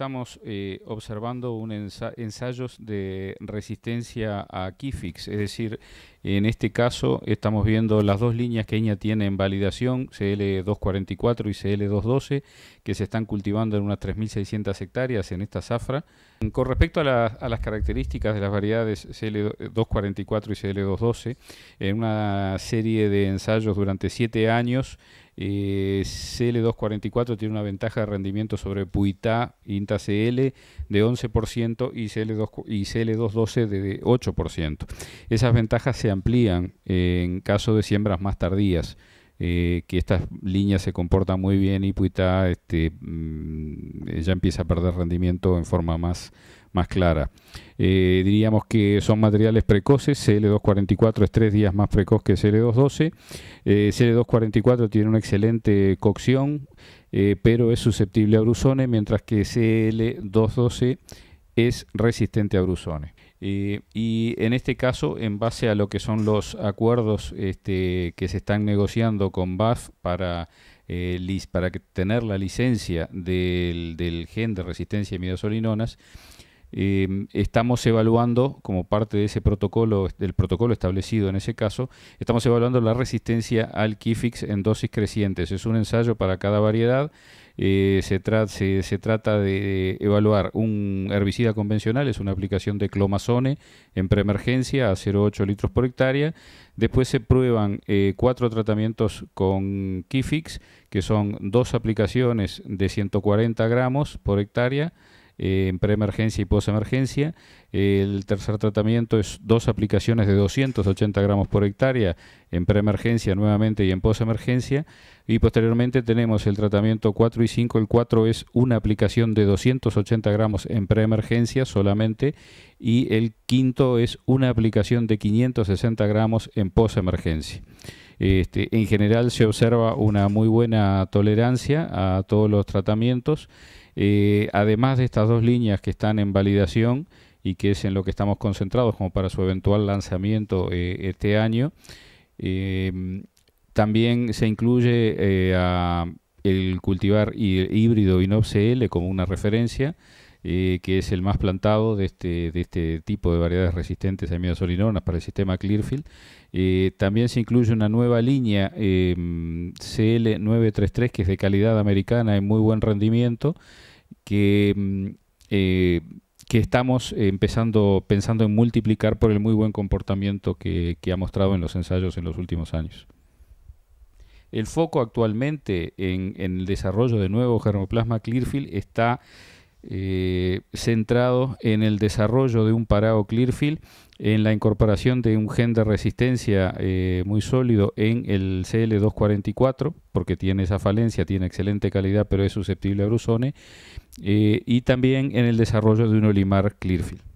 estamos eh, observando un ensayos de resistencia a Kifix, es decir, en este caso estamos viendo las dos líneas que ella tiene en validación, CL244 y CL212, que se están cultivando en unas 3.600 hectáreas en esta zafra. Con respecto a, las características de las variedades CL244 y CL212, en una serie de ensayos durante siete años, eh, CL244 tiene una ventaja de rendimiento sobre Puitá, INTA CL de 11% y, cl y CL212 de 8%. Esas ventajas se amplían eh, en caso de siembras más tardías. Eh, que estas líneas se comportan muy bien y Puita este, mm, ya empieza a perder rendimiento en forma más, más clara. Eh, diríamos que son materiales precoces, CL244 es tres días más precoz que CL212. CL244 tiene una excelente cocción, pero es susceptible a brusones, mientras que CL212 es resistente a brusones. Eh, y en este caso, en base a lo que son los acuerdos este, que se están negociando con BAF para, eh, para tener la licencia del, gen de resistencia a imidazolinonas, Em, estamos evaluando, como parte de ese protocolo, del protocolo establecido en ese caso, estamos evaluando la resistencia al Kifix en dosis crecientes. Es un ensayo para cada variedad. Eh, se, trata de evaluar un herbicida convencional, es una aplicación de clomazone en preemergencia a 0,8 litros por hectárea. Después se prueban eh, cuatro tratamientos con Kifix, que son dos aplicaciones de 140 gramos por hectárea eh, en preemergencia y posemergencia. El tercer tratamiento es dos aplicaciones de 280 gramos por hectárea en preemergencia nuevamente y en posemergencia. Y posteriormente tenemos el tratamiento 4 y 5. El 4 es una aplicación de 280 gramos en preemergencia solamente y el quinto es una aplicación de 560 gramos en posemergencia. Este, en general se observa una muy buena tolerancia a todos los tratamientos. Eh, además de estas dos líneas que están en validación y que es en lo que estamos concentrados como para su eventual lanzamiento eh, este año, eh, también se incluye el cultivar híbrido Cl como una referencia eh, que es el más plantado de este, de este tipo de variedades resistentes a imidazolinonas para el sistema Clearfield. Eh, también se incluye una nueva línea em, CL933 que es de calidad americana y muy buen rendimiento, que, em, eh, que estamos empezando, pensando en multiplicar por el muy buen comportamiento que, ha mostrado en los ensayos en los últimos años. El foco actualmente en, en el desarrollo de nuevo germoplasma Clearfield está eh, centrado en el desarrollo de un parado Clearfield, en la incorporación de un gen de resistencia eh, muy sólido en el CL244, porque tiene esa falencia, tiene excelente calidad, pero es susceptible a brusones, eh, y también en el desarrollo de un olimar Clearfield.